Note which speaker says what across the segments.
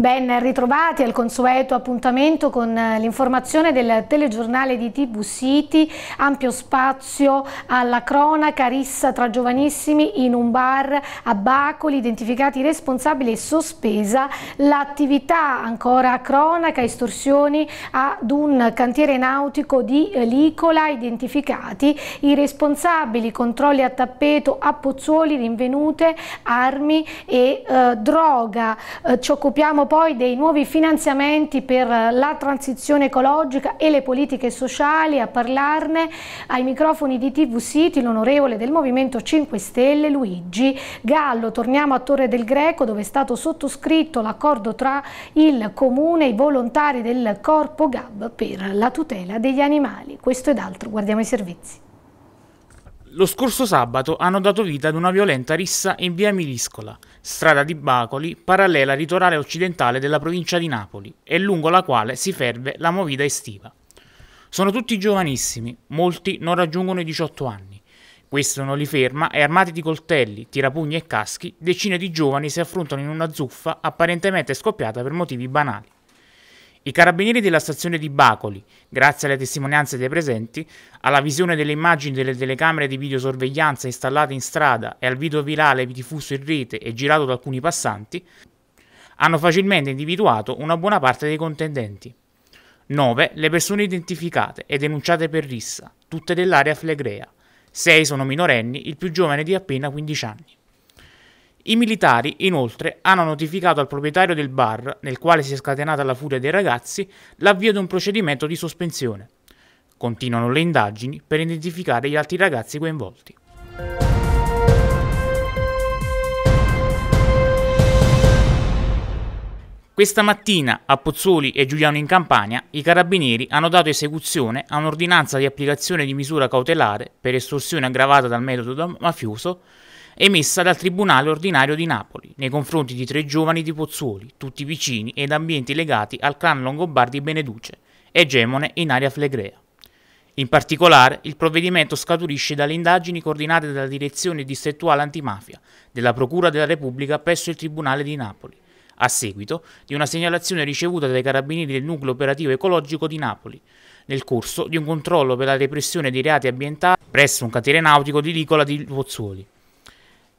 Speaker 1: Ben ritrovati al consueto appuntamento con eh, l'informazione del telegiornale di TV City, ampio spazio alla cronaca rissa tra giovanissimi in un bar a Bacoli, identificati responsabili e sospesa l'attività ancora cronaca, estorsioni ad un cantiere nautico di eh, Licola, identificati i responsabili, controlli a tappeto a Pozzuoli, rinvenute, armi e eh, droga. Eh, ci occupiamo poi dei nuovi finanziamenti per la transizione ecologica e le politiche sociali. A parlarne ai microfoni di TV City l'onorevole del Movimento 5 Stelle Luigi Gallo. Torniamo a Torre del Greco dove è stato sottoscritto l'accordo tra il Comune e i volontari del Corpo GAB per la tutela degli animali. Questo ed altro, guardiamo i servizi.
Speaker 2: Lo scorso sabato hanno dato vita ad una violenta rissa in via Miliscola, strada di Bacoli, parallela al litorale occidentale della provincia di Napoli e lungo la quale si ferve la movida estiva. Sono tutti giovanissimi, molti non raggiungono i 18 anni. Questo non li ferma e armati di coltelli, tirapugni e caschi, decine di giovani si affrontano in una zuffa apparentemente scoppiata per motivi banali. I carabinieri della stazione di Bacoli, grazie alle testimonianze dei presenti, alla visione delle immagini delle telecamere di videosorveglianza installate in strada e al video virale diffuso in rete e girato da alcuni passanti, hanno facilmente individuato una buona parte dei contendenti. 9. Le persone identificate e denunciate per rissa, tutte dell'area flegrea. 6 sono minorenni, il più giovane di appena 15 anni. I militari, inoltre, hanno notificato al proprietario del bar, nel quale si è scatenata la furia dei ragazzi, l'avvio di un procedimento di sospensione. Continuano le indagini per identificare gli altri ragazzi coinvolti. Questa mattina a Pozzoli e Giuliano in Campania i carabinieri hanno dato esecuzione a un'ordinanza di applicazione di misura cautelare per estorsione aggravata dal metodo mafioso emessa dal Tribunale Ordinario di Napoli nei confronti di tre giovani di Pozzuoli, tutti vicini ed ambienti legati al clan Longobardi Beneduce, egemone in area flegrea. In particolare, il provvedimento scaturisce dalle indagini coordinate dalla Direzione Distrettuale Antimafia della Procura della Repubblica presso il Tribunale di Napoli, a seguito di una segnalazione ricevuta dai carabinieri del Nucleo Operativo Ecologico di Napoli, nel corso di un controllo per la repressione dei reati ambientali presso un cantiere nautico di Licola di Pozzuoli.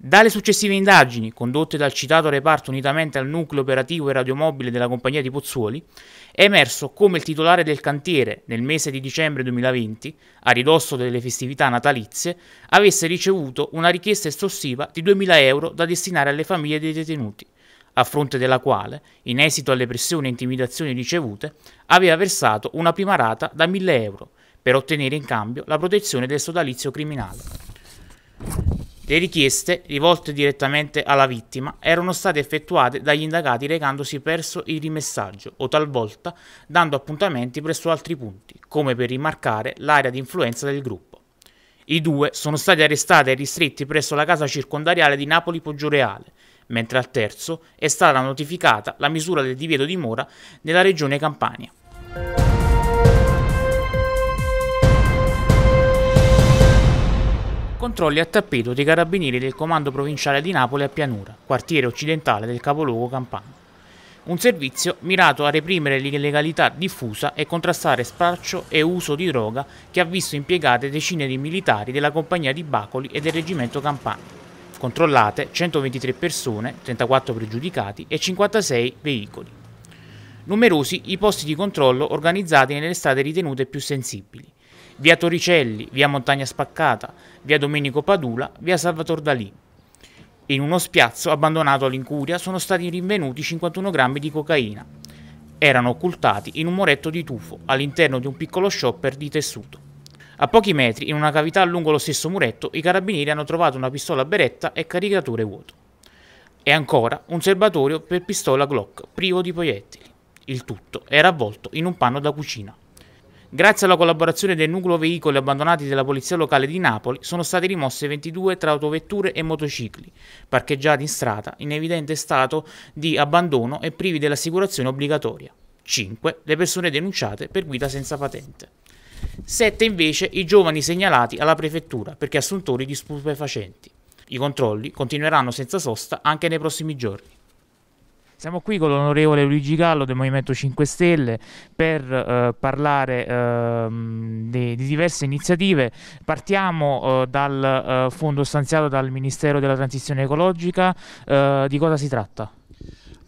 Speaker 2: Dalle successive indagini, condotte dal citato reparto unitamente al nucleo operativo e radiomobile della compagnia di Pozzuoli, è emerso come il titolare del cantiere, nel mese di dicembre 2020, a ridosso delle festività natalizie, avesse ricevuto una richiesta estorsiva di 2.000 euro da destinare alle famiglie dei detenuti, a fronte della quale, in esito alle pressioni e intimidazioni ricevute, aveva versato una prima rata da 1.000 euro, per ottenere in cambio la protezione del sodalizio criminale. Le richieste, rivolte direttamente alla vittima, erano state effettuate dagli indagati recandosi presso il rimessaggio o talvolta dando appuntamenti presso altri punti, come per rimarcare l'area di influenza del gruppo. I due sono stati arrestati e ristretti presso la casa circondariale di Napoli Poggioreale, mentre al terzo è stata notificata la misura del divieto di mora nella regione Campania. Controlli a tappeto dei carabinieri del Comando Provinciale di Napoli a Pianura, quartiere occidentale del capoluogo Campano. Un servizio mirato a reprimere l'illegalità diffusa e contrastare spaccio e uso di droga che ha visto impiegate decine di militari della compagnia di Bacoli e del reggimento Campano. Controllate 123 persone, 34 pregiudicati e 56 veicoli. Numerosi i posti di controllo organizzati nelle strade ritenute più sensibili via Toricelli, via Montagna Spaccata, via Domenico Padula, via Salvatore Dalì. In uno spiazzo abbandonato all'incuria sono stati rinvenuti 51 grammi di cocaina. Erano occultati in un muretto di tufo all'interno di un piccolo shopper di tessuto. A pochi metri, in una cavità lungo lo stesso muretto, i carabinieri hanno trovato una pistola beretta e caricatore vuoto. E ancora un serbatoio per pistola Glock privo di proiettili. Il tutto era avvolto in un panno da cucina. Grazie alla collaborazione del nucleo veicoli abbandonati della Polizia Locale di Napoli sono state rimosse 22 tra autovetture e motocicli, parcheggiati in strada in evidente stato di abbandono e privi dell'assicurazione obbligatoria. 5 le persone denunciate per guida senza patente. 7 invece i giovani segnalati alla prefettura perché assuntori di stupefacenti. I controlli continueranno senza sosta anche nei prossimi giorni. Siamo qui con l'onorevole Luigi Gallo del Movimento 5 Stelle per eh, parlare eh, di, di, diverse iniziative. Partiamo eh, dal eh, fondo stanziato dal Ministero della Transizione Ecologica. Eh, di cosa si tratta?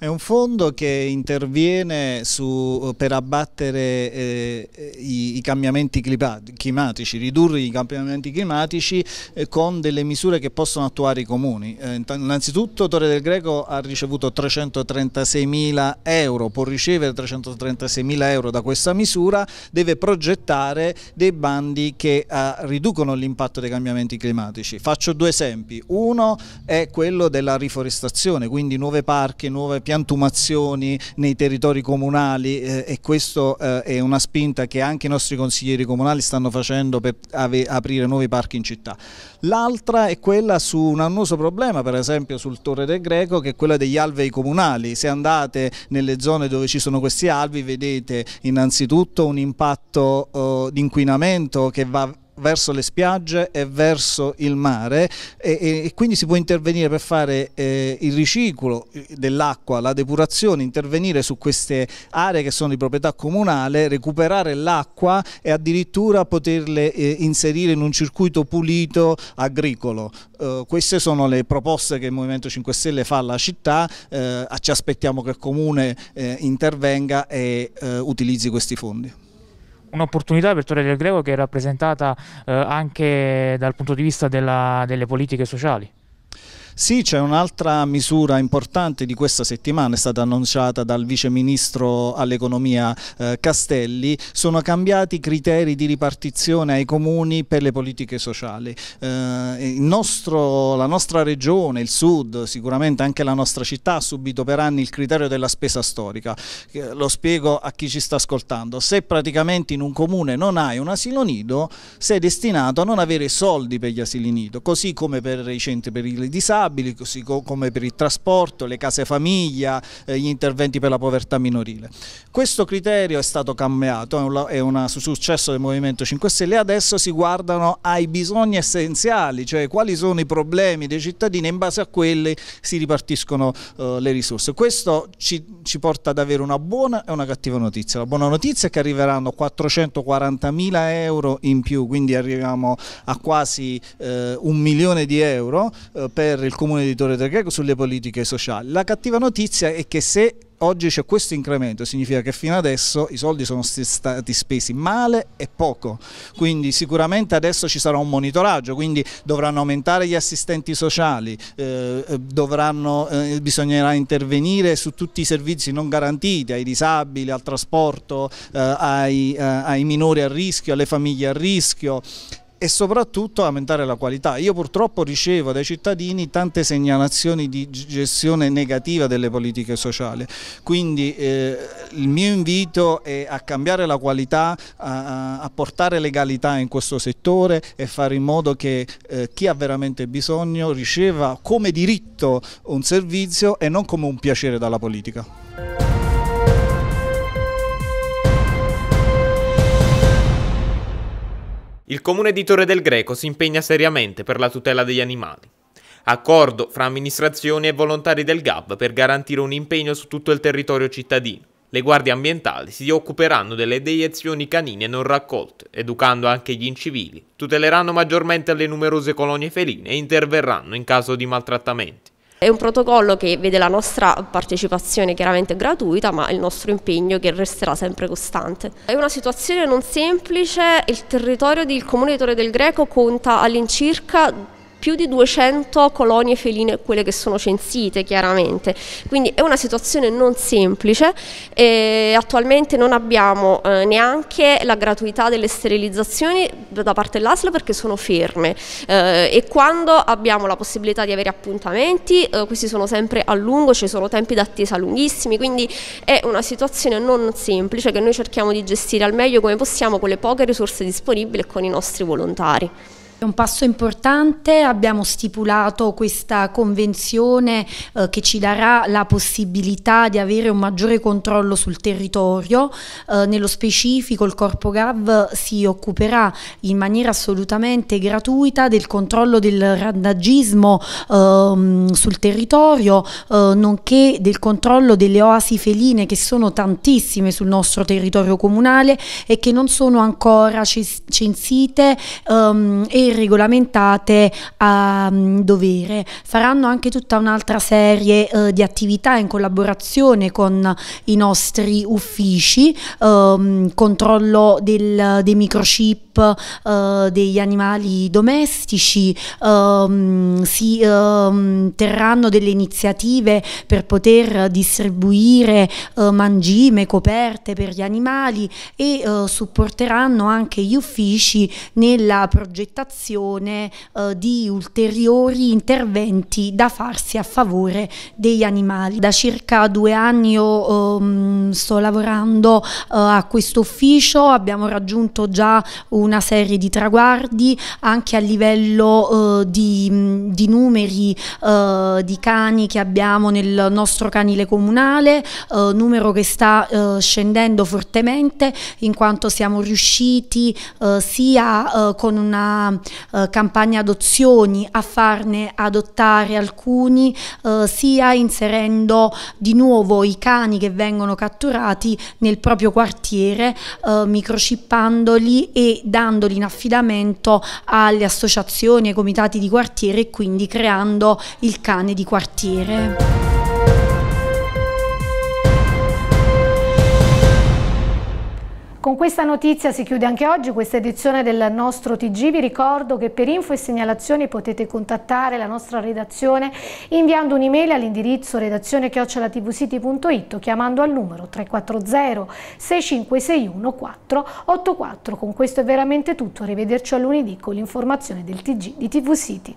Speaker 3: È un fondo che interviene su, eh, per abbattere eh, i, i, cambiamenti climatici, ridurre i cambiamenti climatici eh, con delle misure che possono attuare i comuni. Eh, innanzitutto Torre del Greco ha ricevuto 336 mila euro, può ricevere 336 mila euro da questa misura, deve progettare dei bandi che eh, riducono l'impatto dei cambiamenti climatici. Faccio due esempi, uno è quello della riforestazione, quindi nuove parchi, nuove piante importanti antumazioni nei territori comunali eh, e questa eh, è una spinta che anche i nostri consiglieri comunali stanno facendo per aprire nuovi parchi in città. L'altra è quella su un annoso problema, per esempio sul Torre del Greco, che è quella degli alvei comunali. Se andate nelle zone dove ci sono questi alvei vedete innanzitutto un impatto eh, di inquinamento che va verso le spiagge e verso il mare e, e quindi si può intervenire per fare eh, il riciclo eh, dell'acqua, la depurazione, intervenire su queste aree che sono di proprietà comunale, recuperare l'acqua e addirittura poterle eh, inserire in un circuito pulito agricolo. Eh, queste sono le proposte che il Movimento 5 Stelle fa alla città, eh, ci aspettiamo che il Comune eh, intervenga e utilizzi questi fondi
Speaker 2: un'opportunità per Torre del Greco che è rappresentata eh, anche dal punto di vista della, delle politiche sociali.
Speaker 3: Sì, c'è un'altra misura
Speaker 2: importante
Speaker 3: di questa settimana, è stata annunciata dal Vice Ministro all'Economia eh, Castelli, sono cambiati i criteri di ripartizione ai comuni per le politiche sociali. Eh, nostro, la nostra regione, il sud, sicuramente anche la nostra città ha subito per anni il criterio della spesa storica. Eh, lo spiego a chi ci sta ascoltando, se praticamente in un comune non hai un asilo nido, sei destinato a non avere soldi per gli asili nido, così come per i centri per i disabili vulnerabili, così come per il trasporto, le case famiglia, eh, gli interventi per la povertà minorile. Questo criterio è stato cambiato, è un successo del Movimento 5 Stelle e adesso si guardano ai bisogni essenziali, cioè quali sono i problemi dei cittadini e in base a quelli si ripartiscono eh, le risorse. Questo ci, ci, porta ad avere una buona e una cattiva notizia. La buona notizia è che arriveranno 440 mila euro in più, quindi arriviamo a quasi uh, un milione di euro uh, per il del comune di Torre del Greco sulle politiche sociali. La cattiva notizia è che se oggi c'è questo incremento, significa che fino adesso i soldi sono stati spesi male e poco, quindi sicuramente adesso ci sarà un monitoraggio, quindi dovranno aumentare gli assistenti sociali, eh, eh dovranno, eh, bisognerà intervenire su tutti i servizi non garantiti, ai disabili, al trasporto, eh, ai, eh, ai minori a rischio, alle famiglie a rischio, e soprattutto aumentare la qualità. Io purtroppo ricevo dai cittadini tante segnalazioni di gestione negativa delle politiche sociali, quindi eh, il mio invito è a cambiare la qualità, a, a, portare legalità in questo settore e fare in modo che eh, chi ha veramente bisogno riceva come diritto un servizio e non come un piacere dalla politica.
Speaker 2: Il comune di Torre del Greco si impegna seriamente per la tutela degli animali. Accordo fra amministrazioni e volontari del GAB per garantire un impegno su tutto il territorio cittadino. Le guardie ambientali si occuperanno delle deiezioni canine non raccolte, educando anche gli incivili, tuteleranno maggiormente le numerose colonie feline e interverranno in caso di maltrattamenti.
Speaker 4: È un protocollo che vede la nostra partecipazione chiaramente gratuita, ma il nostro impegno che resterà sempre costante. È una situazione non semplice, il territorio del comune di Torre del Greco conta all'incirca più di 200 colonie feline, quelle che sono censite chiaramente, quindi è una situazione non semplice e attualmente non abbiamo eh, neanche la gratuità delle sterilizzazioni da parte dell'ASL perché sono ferme eh, e quando abbiamo la possibilità di avere appuntamenti, eh, questi sono sempre a lungo, ci sono tempi d'attesa lunghissimi, quindi è una situazione non semplice che noi cerchiamo di gestire al meglio come possiamo con le poche risorse disponibili e con i nostri volontari. È un passo importante, abbiamo stipulato questa convenzione eh, che ci darà la possibilità di avere un maggiore controllo sul territorio, eh, nello specifico il Corpo Gav si occuperà in maniera assolutamente gratuita del controllo del randagismo ehm, sul territorio, eh, nonché del controllo delle oasi feline che sono tantissime sul nostro territorio comunale e che non sono ancora censite ehm, e regolamentate a mm, dovere. Faranno anche tutta un'altra serie uh, di attività in collaborazione con i nostri uffici, um, controllo del, dei microchip Uh, degli animali domestici, um, si um, terranno delle iniziative per poter distribuire uh, mangime, coperte per gli animali e uh, supporteranno anche gli uffici nella progettazione indicazione eh, di ulteriori interventi da farsi a favore degli animali. Da circa due anni io ehm, sto lavorando eh, a questo ufficio, abbiamo raggiunto già una serie di traguardi anche a livello eh, di, di, numeri eh, di cani che abbiamo nel nostro canile comunale, eh, numero che sta eh, scendendo fortemente in quanto siamo riusciti sia con una eh, campagne adozioni, a farne adottare alcuni, eh, sia inserendo di nuovo i cani che vengono catturati nel proprio quartiere, eh, microchippandoli e dandoli in affidamento alle associazioni, ai comitati di quartiere e quindi creando il cane di quartiere. Con
Speaker 1: questa notizia si chiude anche oggi questa edizione del nostro TG. Vi ricordo che per info e segnalazioni potete contattare la nostra redazione inviando un'email all'indirizzo redazione chiocciolatvcity.it o chiamando al numero 340 6561 484. Con questo è veramente tutto. Arrivederci a lunedì con l'informazione del TG di TV City.